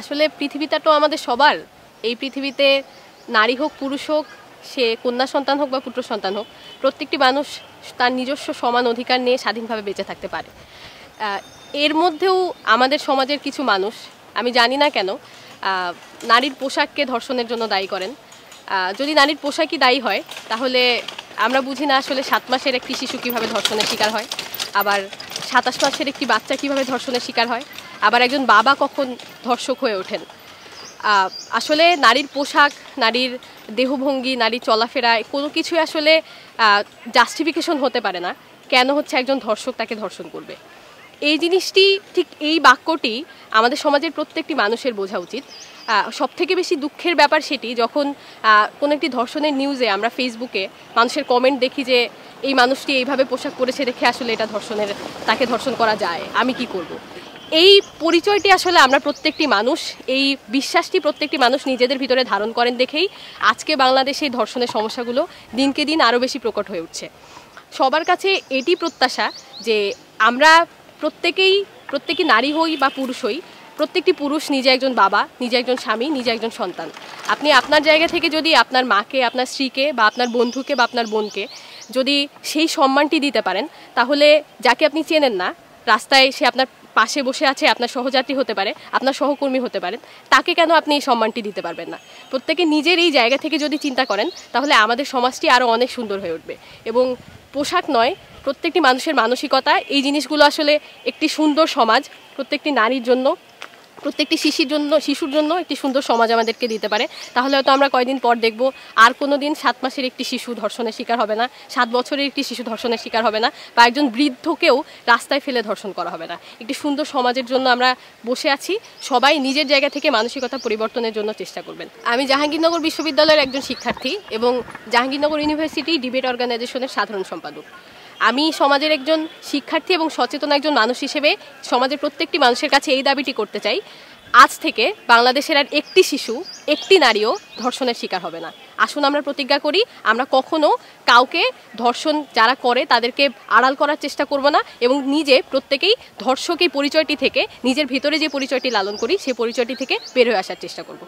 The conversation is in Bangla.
আসলে পৃথিবীটা তো আমাদের সবার এই পৃথিবীতে নারী হোক পুরুষ হোক সে কন্যা সন্তান হোক বা পুত্র সন্তান হোক প্রত্যেকটি মানুষ তার নিজস্ব সমান অধিকার নিয়ে স্বাধীনভাবে বেঁচে থাকতে পারে এর মধ্যেও আমাদের সমাজের কিছু মানুষ আমি জানি না কেন নারীর পোশাককে ধর্ষণের জন্য দায়ী করেন যদি নারীর পোশাকই দায়ী হয় তাহলে আমরা বুঝি না আসলে সাত মাসের একটি শিশু কীভাবে ধর্ষণের শিকার হয় আবার সাতাশ মাসের একটি বাচ্চা কীভাবে ধর্ষণের শিকার হয় আবার একজন বাবা কখন ধর্ষক হয়ে ওঠেন আসলে নারীর পোশাক নারীর দেহভঙ্গি নারীর চলাফেরা কোনো কিছুই আসলে জাস্টিফিকেশন হতে পারে না কেন হচ্ছে একজন ধর্ষক তাকে ধর্ষণ করবে এই জিনিসটি ঠিক এই বাক্যটি আমাদের সমাজের প্রত্যেকটি মানুষের বোঝা উচিত সবথেকে বেশি দুঃখের ব্যাপার সেটি যখন কোনো একটি ধর্ষণের নিউজে আমরা ফেসবুকে মানুষের কমেন্ট দেখি যে এই মানুষটি এইভাবে পোশাক পরেছে দেখে আসলে এটা ধর্ষণের তাকে ধর্ষণ করা যায় আমি কি করব। এই পরিচয়টি আসলে আমরা প্রত্যেকটি মানুষ এই বিশ্বাসটি প্রত্যেকটি মানুষ নিজেদের ভিতরে ধারণ করেন দেখেই আজকে বাংলাদেশে এই ধর্ষণের সমস্যাগুলো দিনকে দিন আরও বেশি প্রকট হয়ে উঠছে সবার কাছে এটি প্রত্যাশা যে আমরা প্রত্যেকেই প্রত্যেকই নারী হই বা পুরুষ হই প্রত্যেকটি পুরুষ নিজে একজন বাবা নিজে একজন স্বামী নিজে একজন সন্তান আপনি আপনার জায়গা থেকে যদি আপনার মাকে আপনার স্ত্রীকে বা আপনার বন্ধুকে বা আপনার বোনকে যদি সেই সম্মানটি দিতে পারেন তাহলে যাকে আপনি চেনেন না রাস্তায় সে আপনার পাশে বসে আছে আপনার সহযাত্রী হতে পারে আপনার সহকর্মী হতে পারেন তাকে কেন আপনি এই সম্মানটি দিতে পারবেন না প্রত্যেকে নিজের এই জায়গা থেকে যদি চিন্তা করেন তাহলে আমাদের সমাজটি আরও অনেক সুন্দর হয়ে উঠবে এবং পোশাক নয় প্রত্যেকটি মানুষের মানসিকতা এই জিনিসগুলো আসলে একটি সুন্দর সমাজ প্রত্যেকটি নারীর জন্য প্রত্যেকটি শিশির জন্য শিশুর জন্য একটি সুন্দর সমাজ আমাদেরকে দিতে পারে তাহলে হয়তো আমরা কয়েকদিন পর দেখব আর কোনো দিন সাত মাসের একটি শিশু ধর্ষণের শিকার হবে না সাত বছরের একটি শিশু ধর্ষণের শিকার হবে না বা একজন বৃদ্ধকেও রাস্তায় ফেলে ধর্ষণ করা হবে না একটি সুন্দর সমাজের জন্য আমরা বসে আছি সবাই নিজের জায়গা থেকে মানসিকতা পরিবর্তনের জন্য চেষ্টা করবেন আমি জাহাঙ্গীরনগর বিশ্ববিদ্যালয়ের একজন শিক্ষার্থী এবং জাহাঙ্গীরনগর ইউনিভার্সিটি ডিবেট অর্গানাইজেশনের সাধারণ সম্পাদক আমি সমাজের একজন শিক্ষার্থী এবং সচেতন একজন মানুষ হিসেবে সমাজের প্রত্যেকটি মানুষের কাছে এই দাবিটি করতে চাই আজ থেকে বাংলাদেশের আর একটি শিশু একটি নারীও ধর্ষণের শিকার হবে না আসুন আমরা প্রতিজ্ঞা করি আমরা কখনো কাউকে ধর্ষণ যারা করে তাদেরকে আড়াল করার চেষ্টা করব না এবং নিজে প্রত্যেকেই ধর্ষক এই পরিচয়টি থেকে নিজের ভিতরে যে পরিচয়টি লালন করি সেই পরিচয়টি থেকে বের হয়ে আসার চেষ্টা করব